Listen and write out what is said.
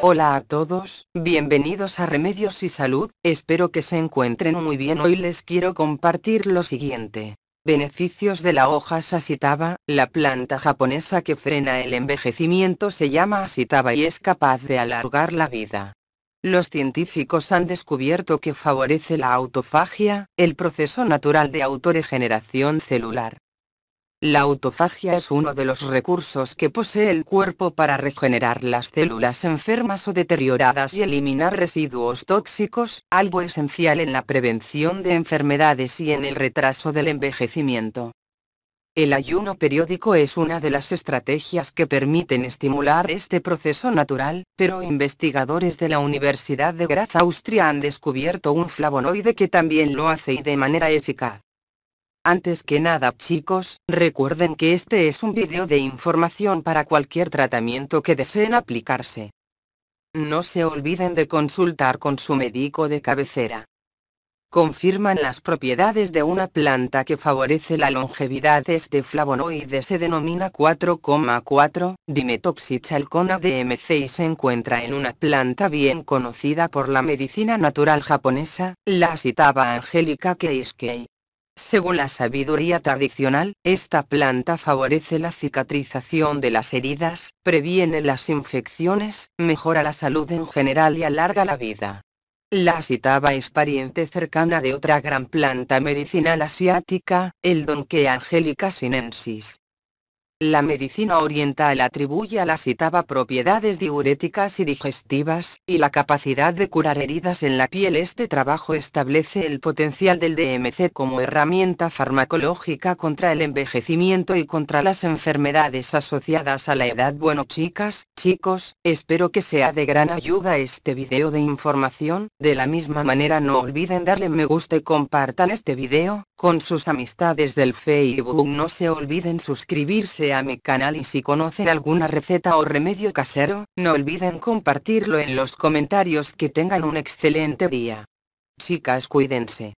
Hola a todos, bienvenidos a Remedios y Salud, espero que se encuentren muy bien. Hoy les quiero compartir lo siguiente. Beneficios de la hoja Sasitaba, la planta japonesa que frena el envejecimiento se llama Asitaba y es capaz de alargar la vida. Los científicos han descubierto que favorece la autofagia, el proceso natural de autoregeneración celular. La autofagia es uno de los recursos que posee el cuerpo para regenerar las células enfermas o deterioradas y eliminar residuos tóxicos, algo esencial en la prevención de enfermedades y en el retraso del envejecimiento. El ayuno periódico es una de las estrategias que permiten estimular este proceso natural, pero investigadores de la Universidad de Graz, Austria han descubierto un flavonoide que también lo hace y de manera eficaz. Antes que nada chicos, recuerden que este es un vídeo de información para cualquier tratamiento que deseen aplicarse. No se olviden de consultar con su médico de cabecera. Confirman las propiedades de una planta que favorece la longevidad. Este flavonoide se denomina 4,4 dimetoxichalcona DMC y se encuentra en una planta bien conocida por la medicina natural japonesa, la citaba Angélica Keiskei. Según la sabiduría tradicional, esta planta favorece la cicatrización de las heridas, previene las infecciones, mejora la salud en general y alarga la vida. La citaba es pariente cercana de otra gran planta medicinal asiática, el Donque angelica sinensis, la medicina oriental atribuye a la citaba propiedades diuréticas y digestivas, y la capacidad de curar heridas en la piel. Este trabajo establece el potencial del DMC como herramienta farmacológica contra el envejecimiento y contra las enfermedades asociadas a la edad. Bueno chicas, chicos, espero que sea de gran ayuda este video de información, de la misma manera no olviden darle me gusta y compartan este video, con sus amistades del Facebook no se olviden suscribirse a mi canal y si conocen alguna receta o remedio casero, no olviden compartirlo en los comentarios que tengan un excelente día. Chicas cuídense.